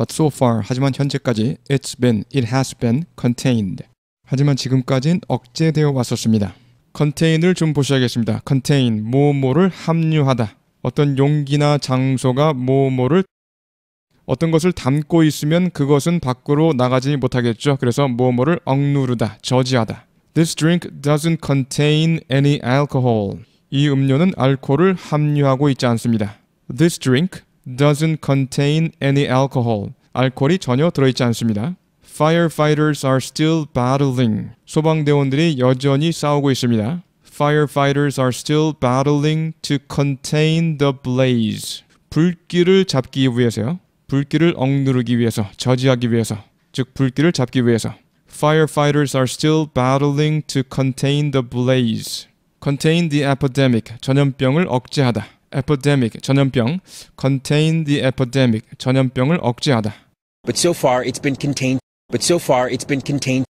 But so far, 하지만 현재까지 it's been, it has been contained. 하지만 지금까지는 억제되어 왔었습니다. contain을 좀 보셔야겠습니다. contain, 뭐뭐를 합류하다. 어떤 용기나 장소가 뭐뭐를 어떤 것을 담고 있으면 그것은 밖으로 나가지 못하겠죠. 그래서 뭐뭐를 억누르다, 저지하다. This drink doesn't contain any alcohol. 이 음료는 알코올을 함유하고 있지 않습니다. This drink doesn't contain any alcohol. 알코올이 전혀 들어있지 않습니다. Firefighters are still battling. 소방대원들이 여전히 싸우고 있습니다. Firefighters are still battling to contain the blaze. 불길을 잡기 위해서요. 불길을 억누르기 위해서, 저지하기 위해서, 즉 불길을 잡기 위해서. Firefighters are still battling to contain the blaze. Contain the epidemic. 전염병을 억제하다. epidemic 전염병 contain the epidemic 전염병을 억제하다. But so far it's been contained. But so far it's been contained.